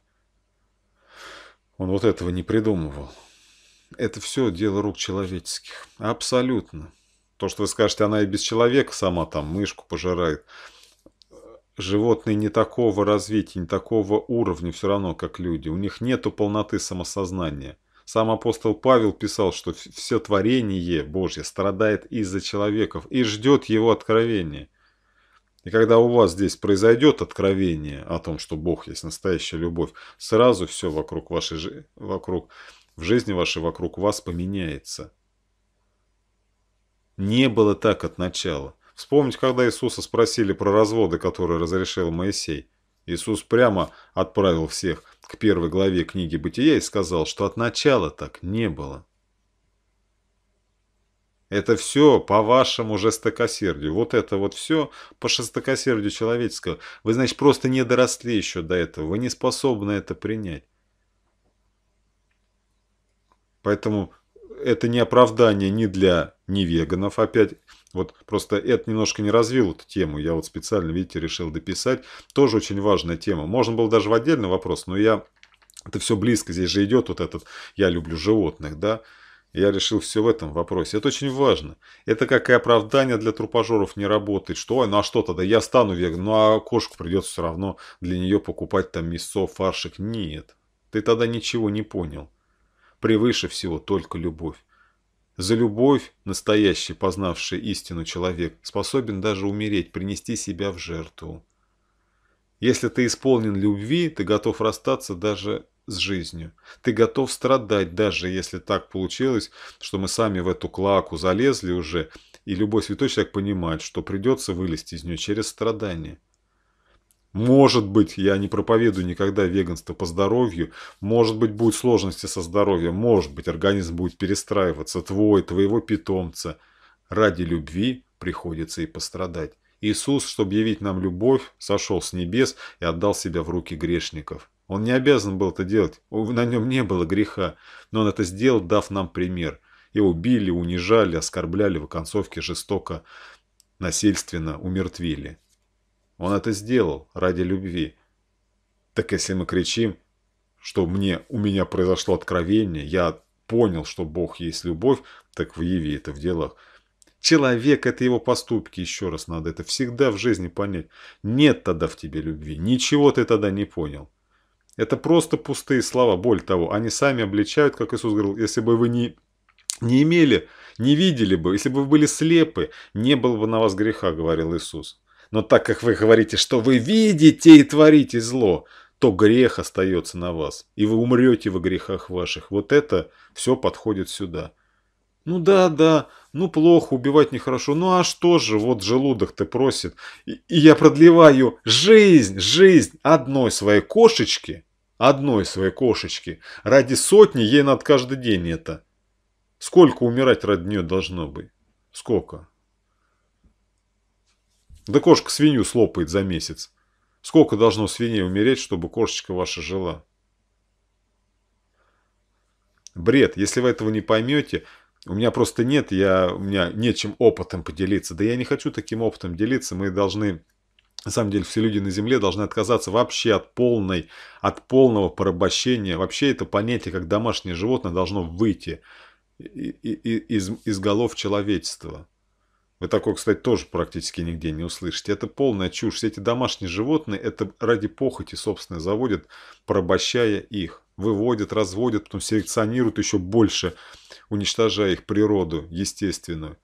Он вот этого не придумывал. Это все дело рук человеческих. Абсолютно. То, что вы скажете, она и без человека сама там мышку пожирает. Животные не такого развития, не такого уровня все равно, как люди. У них нету полноты самосознания. Сам апостол Павел писал, что все творение Божье страдает из-за человеков и ждет его откровения. И когда у вас здесь произойдет откровение о том, что Бог есть настоящая любовь, сразу все вокруг, вашей, вокруг в жизни вашей, вокруг вас поменяется. Не было так от начала. Вспомнить, когда Иисуса спросили про разводы, которые разрешил Моисей. Иисус прямо отправил всех к первой главе книги Бытия и сказал, что от начала так не было. Это все по вашему жестокосердию. Вот это вот все по жестокосердию человеческого. Вы, значит, просто не доросли еще до этого. Вы не способны это принять. Поэтому это не оправдание ни для не веганов, опять вот просто это немножко не развил эту тему. Я вот специально, видите, решил дописать. Тоже очень важная тема. Можно было даже в отдельный вопрос, но я... Это все близко. Здесь же идет вот этот «я люблю животных», да? Я решил все в этом вопросе. Это очень важно. Это как и оправдание для трупожоров не работает. Что, ну а что тогда? Я стану веганом, ну а кошку придется все равно для нее покупать там мясо, фаршик. Нет. Ты тогда ничего не понял превыше всего только любовь. За любовь, настоящий, познавший истину человек, способен даже умереть, принести себя в жертву. Если ты исполнен любви, ты готов расстаться даже с жизнью. Ты готов страдать, даже если так получилось, что мы сами в эту клаку залезли уже, и любой святой человек понимает, что придется вылезти из нее через страдания. Может быть, я не проповедую никогда веганство по здоровью, может быть, будут сложности со здоровьем, может быть, организм будет перестраиваться, твой, твоего питомца. Ради любви приходится и пострадать. Иисус, чтобы явить нам любовь, сошел с небес и отдал себя в руки грешников. Он не обязан был это делать, на нем не было греха, но он это сделал, дав нам пример. Его убили, унижали, оскорбляли, в оконцовке жестоко, насильственно умертвили. Он это сделал ради любви. Так если мы кричим, что мне, у меня произошло откровение, я понял, что Бог есть любовь, так выяви это в делах. Человек – это его поступки, еще раз надо это всегда в жизни понять. Нет тогда в тебе любви, ничего ты тогда не понял. Это просто пустые слова, более того, они сами обличают, как Иисус говорил, если бы вы не, не имели, не видели бы, если бы вы были слепы, не было бы на вас греха, говорил Иисус. Но так как вы говорите, что вы видите и творите зло, то грех остается на вас, и вы умрете во грехах ваших. Вот это все подходит сюда. Ну да, да, ну плохо, убивать нехорошо. Ну а что же, вот желудок ты просит. И, и я продлеваю жизнь, жизнь одной своей кошечки, одной своей кошечки. Ради сотни ей надо каждый день это. Сколько умирать ради нее должно быть? Сколько? Да кошка свинью слопает за месяц. Сколько должно свиней умереть, чтобы кошечка ваша жила? Бред. Если вы этого не поймете, у меня просто нет, я, у меня нечем опытом поделиться. Да я не хочу таким опытом делиться. Мы должны, на самом деле, все люди на Земле должны отказаться вообще от полной, от полного порабощения. Вообще это понятие, как домашнее животное, должно выйти из, из, из голов человечества. Вы такое, кстати, тоже практически нигде не услышите. Это полная чушь. Все эти домашние животные это ради похоти, собственно, заводят, порабощая их. Выводят, разводят, потом селекционируют еще больше, уничтожая их природу естественную.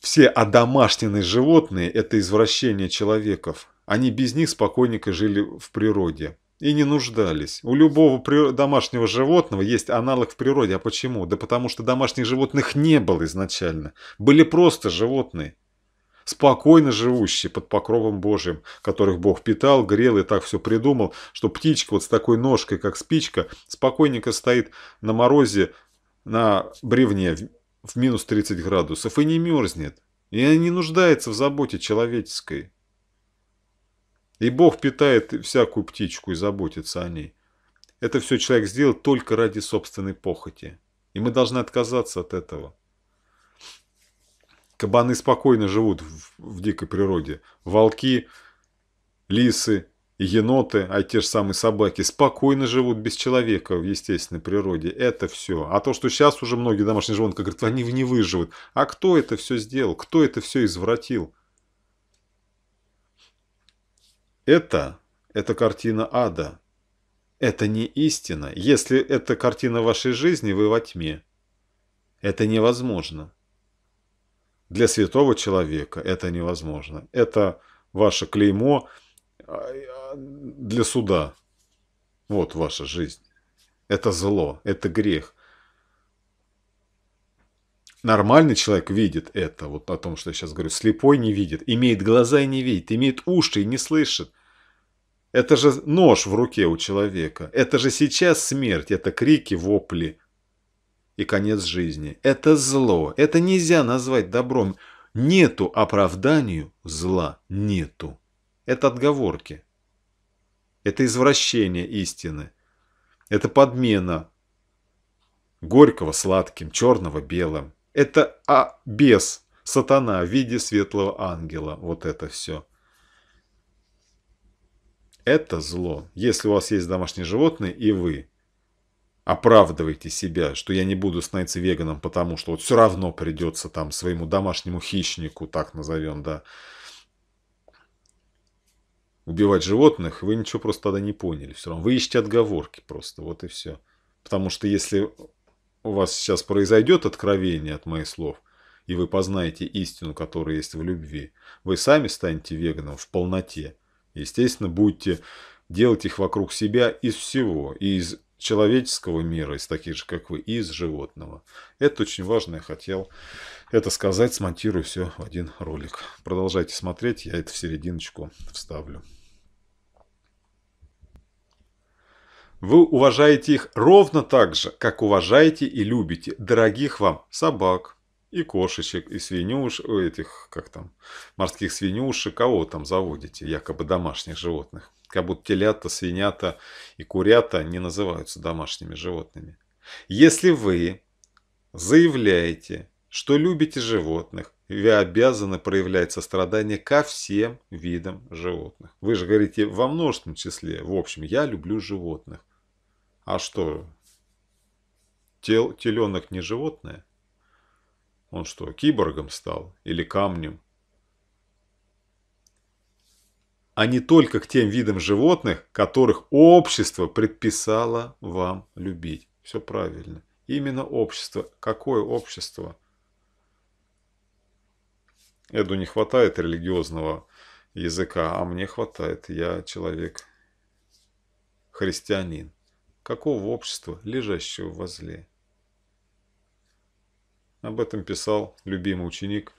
Все одомашненные животные – это извращение человеков. Они без них спокойненько жили в природе и не нуждались. У любого домашнего животного есть аналог в природе. А почему? Да потому что домашних животных не было изначально. Были просто животные, спокойно живущие под покровом Божьим, которых Бог питал, грел и так все придумал, что птичка вот с такой ножкой, как спичка, спокойненько стоит на морозе, на бревне в минус 30 градусов и не мерзнет. И не нуждается в заботе человеческой. И Бог питает всякую птичку и заботится о ней. Это все человек сделал только ради собственной похоти. И мы должны отказаться от этого. Кабаны спокойно живут в, в дикой природе. Волки, лисы, еноты, а те же самые собаки спокойно живут без человека в естественной природе. Это все. А то, что сейчас уже многие домашние животные говорят, они не выживут. А кто это все сделал? Кто это все извратил? Это, это картина ада. Это не истина. Если это картина вашей жизни, вы во тьме. Это невозможно. Для святого человека это невозможно. Это ваше клеймо а, а, для суда. Вот ваша жизнь. Это зло, это грех. Нормальный человек видит это, вот о том, что я сейчас говорю. Слепой не видит, имеет глаза и не видит, имеет уши и не слышит. Это же нож в руке у человека. Это же сейчас смерть, это крики, вопли и конец жизни. Это зло, это нельзя назвать добром. Нету оправданию зла, нету. Это отговорки. Это извращение истины. Это подмена горького сладким, черного белым. Это а, бес, сатана в виде светлого ангела. Вот это все. Это зло. Если у вас есть домашние животные и вы оправдываете себя, что я не буду становиться веганом, потому что вот все равно придется там своему домашнему хищнику, так назовем, да, убивать животных, вы ничего просто тогда не поняли. Все равно вы ищете отговорки просто, вот и все. Потому что если у вас сейчас произойдет откровение от моих слов, и вы познаете истину, которая есть в любви, вы сами станете веганом в полноте. Естественно, будете делать их вокруг себя из всего, и из человеческого мира, из таких же, как вы, и из животного. Это очень важно, я хотел это сказать, смонтирую все в один ролик. Продолжайте смотреть, я это в серединочку вставлю. Вы уважаете их ровно так же, как уважаете и любите дорогих вам собак и кошечек, и свинюш, э, этих, как там, морских свинюшек, кого а там заводите, якобы домашних животных. Как будто телята, свинята и курята не называются домашними животными. Если вы заявляете, что любите животных, вы обязаны проявлять сострадание ко всем видам животных. Вы же говорите во множественном числе, в общем, я люблю животных. А что, тел, теленок не животное? Он что, киборгом стал или камнем? А не только к тем видам животных, которых общество предписало вам любить. Все правильно. Именно общество. Какое общество? Эду не хватает религиозного языка, а мне хватает. Я человек христианин какого общества, лежащего возле. Об этом писал любимый ученик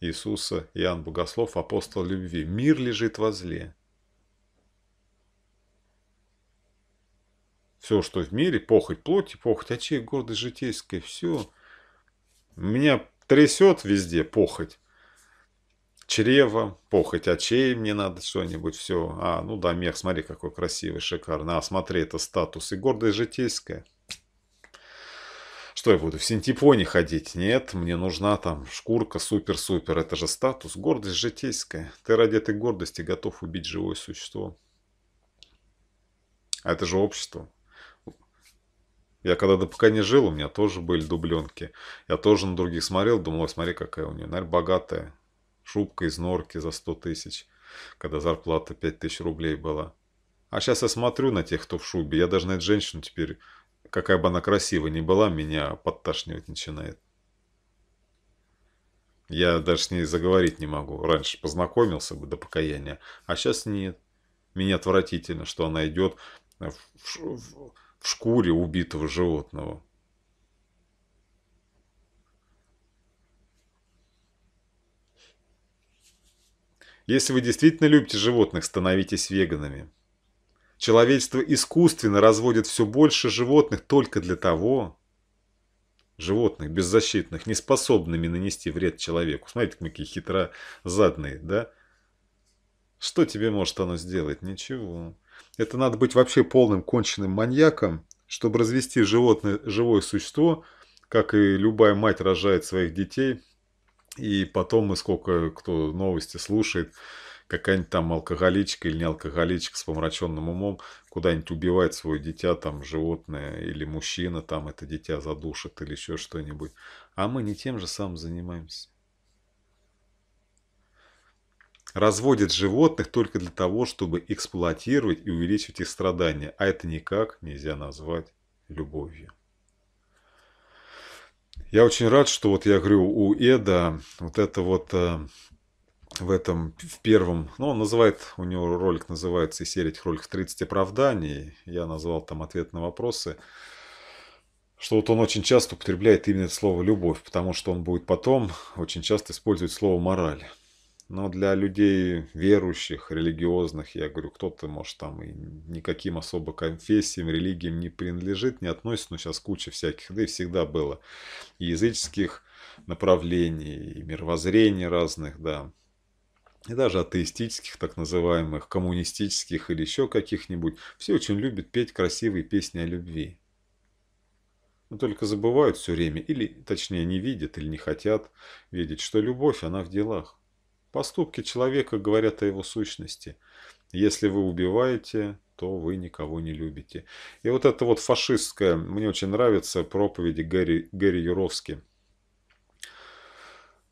Иисуса Иоанн Богослов, апостол любви. «Мир лежит возле». Все, что в мире, похоть плоти, похоть очей, гордость житейская, все. Меня трясет везде похоть чрево, похоть очей мне надо что-нибудь, все. А, ну да, мех, смотри, какой красивый, шикарный. А, смотри, это статус и гордость житейская. Что я буду в синтепоне ходить? Нет, мне нужна там шкурка супер-супер. Это же статус, гордость житейская. Ты ради этой гордости готов убить живое существо. А это же общество. Я когда-то пока не жил, у меня тоже были дубленки. Я тоже на других смотрел, думал, смотри, какая у нее. Наверное, богатая шубка из норки за 100 тысяч, когда зарплата 5 тысяч рублей была. А сейчас я смотрю на тех, кто в шубе. Я даже на эту женщину теперь, какая бы она красивая ни была, меня подташнивать начинает. Я даже с ней заговорить не могу. Раньше познакомился бы до покаяния, а сейчас нет. Меня отвратительно, что она идет в, в, в шкуре убитого животного. Если вы действительно любите животных, становитесь веганами. Человечество искусственно разводит все больше животных только для того, животных беззащитных, не способными нанести вред человеку. Смотрите, какие хитро задные, да? Что тебе может оно сделать? Ничего. Это надо быть вообще полным конченным маньяком, чтобы развести животное, живое существо, как и любая мать рожает своих детей – и потом мы сколько, кто новости слушает, какая-нибудь там алкоголичка или не алкоголичка с помраченным умом куда-нибудь убивает свое дитя, там, животное или мужчина, там, это дитя задушит или еще что-нибудь. А мы не тем же самым занимаемся. Разводят животных только для того, чтобы эксплуатировать и увеличивать их страдания. А это никак нельзя назвать любовью. Я очень рад, что вот я говорю, у Эда вот это вот э, в этом, в первом, ну, он называет, у него ролик называется, и серия этих роликов 30 оправданий, я назвал там ответ на вопросы, что вот он очень часто употребляет именно это слово «любовь», потому что он будет потом очень часто использовать слово «мораль». Но для людей верующих, религиозных, я говорю, кто-то, может, там и никаким особо конфессиям, религиям не принадлежит, не относится, но сейчас куча всяких, да и всегда было, и языческих направлений, и мировоззрений разных, да, и даже атеистических, так называемых, коммунистических или еще каких-нибудь, все очень любят петь красивые песни о любви. Но только забывают все время, или, точнее, не видят или не хотят видеть, что любовь, она в делах. Поступки человека говорят о его сущности. Если вы убиваете, то вы никого не любите. И вот это вот фашистское, мне очень нравится проповеди Гэри, Гэри Юровски,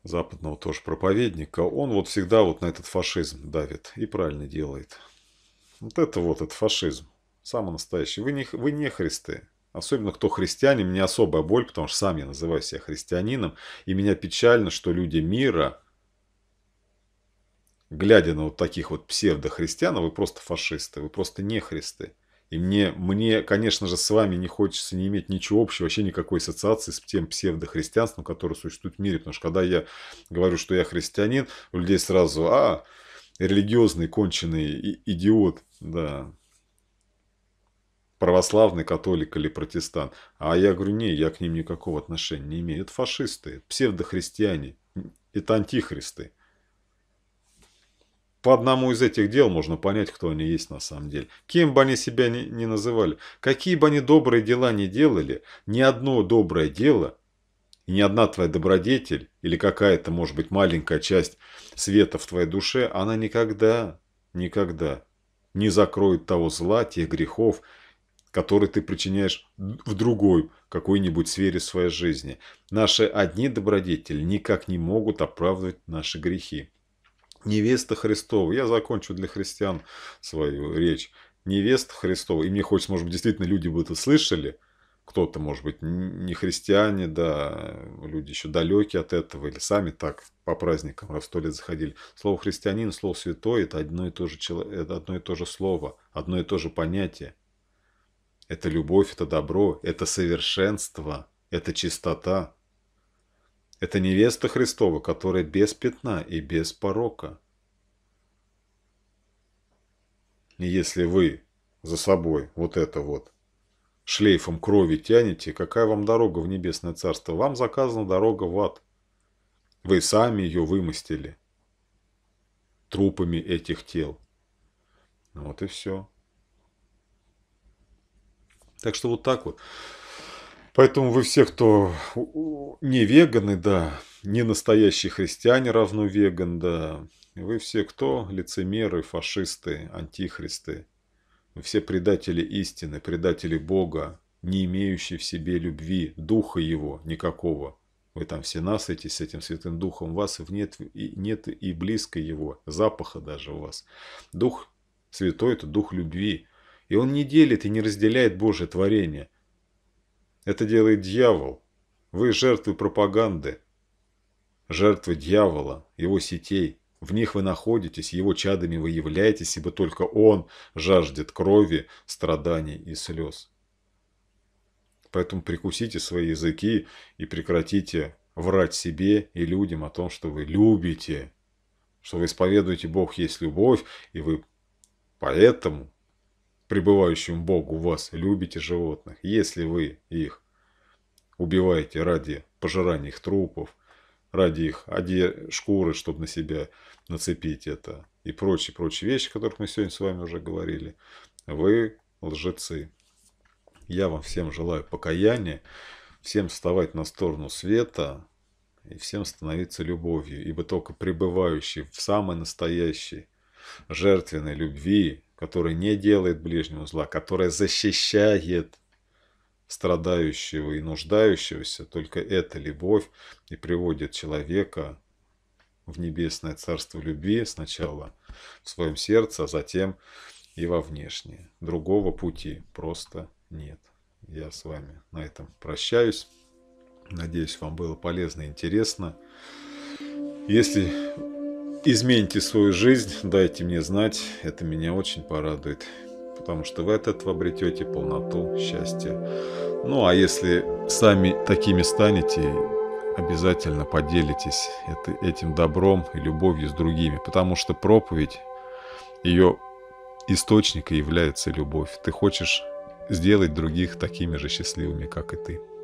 западного тоже проповедника. Он вот всегда вот на этот фашизм давит и правильно делает. Вот это вот, этот фашизм. Самый настоящий. Вы не, вы не христы. Особенно кто христианин, мне особая боль, потому что сам я называю себя христианином. И меня печально, что люди мира – глядя на вот таких вот псевдохристиан, вы просто фашисты, вы просто не христы. И мне, мне, конечно же, с вами не хочется не иметь ничего общего, вообще никакой ассоциации с тем псевдохристианством, которое существует в мире. Потому что когда я говорю, что я христианин, у людей сразу, а, религиозный, конченый идиот, да, православный, католик или протестант. А я говорю, не, я к ним никакого отношения не имею. Это фашисты, псевдохристиане, это антихристы. По одному из этих дел можно понять, кто они есть на самом деле. Кем бы они себя ни, ни называли, какие бы они добрые дела ни делали, ни одно доброе дело, ни одна твоя добродетель или какая-то, может быть, маленькая часть света в твоей душе, она никогда, никогда не закроет того зла, тех грехов, которые ты причиняешь в другой какой-нибудь сфере своей жизни. Наши одни добродетели никак не могут оправдывать наши грехи невеста Христова. Я закончу для христиан свою речь. Невеста Христова. И мне хочется, может быть, действительно люди бы это слышали. Кто-то, может быть, не христиане, да, люди еще далеки от этого, или сами так по праздникам раз в сто лет заходили. Слово христианин, слово святой – это одно и то же, это одно и то же слово, одно и то же понятие. Это любовь, это добро, это совершенство, это чистота. Это невеста Христова, которая без пятна и без порока. И если вы за собой вот это вот шлейфом крови тянете, какая вам дорога в небесное царство? Вам заказана дорога в ад. Вы сами ее вымостили трупами этих тел. Вот и все. Так что вот так вот. Поэтому вы все, кто не веганы, да, не настоящие христиане равно веган, да, вы все кто? Лицемеры, фашисты, антихристы. Вы все предатели истины, предатели Бога, не имеющие в себе любви, духа его никакого. Вы там все насытитесь с этим Святым Духом, у вас нет нет и близко его, запаха даже у вас. Дух Святой – это Дух любви. И он не делит и не разделяет Божье творение – это делает дьявол. Вы жертвы пропаганды. Жертвы дьявола, его сетей. В них вы находитесь, его чадами вы являетесь, ибо только он жаждет крови, страданий и слез. Поэтому прикусите свои языки и прекратите врать себе и людям о том, что вы любите, что вы исповедуете Бог есть любовь, и вы поэтому пребывающему Богу вас любите животных, если вы их убиваете ради пожирания их трупов, ради их оде... шкуры, чтобы на себя нацепить это и прочие, прочие вещи, о которых мы сегодня с вами уже говорили, вы лжецы. Я вам всем желаю покаяния, всем вставать на сторону света и всем становиться любовью, ибо только пребывающий в самой настоящей жертвенной любви который не делает ближнего зла, который защищает страдающего и нуждающегося, только эта любовь и приводит человека в небесное царство любви сначала в своем сердце, а затем и во внешнее. Другого пути просто нет. Я с вами на этом прощаюсь. Надеюсь, вам было полезно и интересно. Если измените свою жизнь, дайте мне знать, это меня очень порадует, потому что в этот вы обретете полноту счастья. Ну а если сами такими станете, обязательно поделитесь это, этим добром и любовью с другими, потому что проповедь, ее источник является любовь. Ты хочешь сделать других такими же счастливыми, как и ты.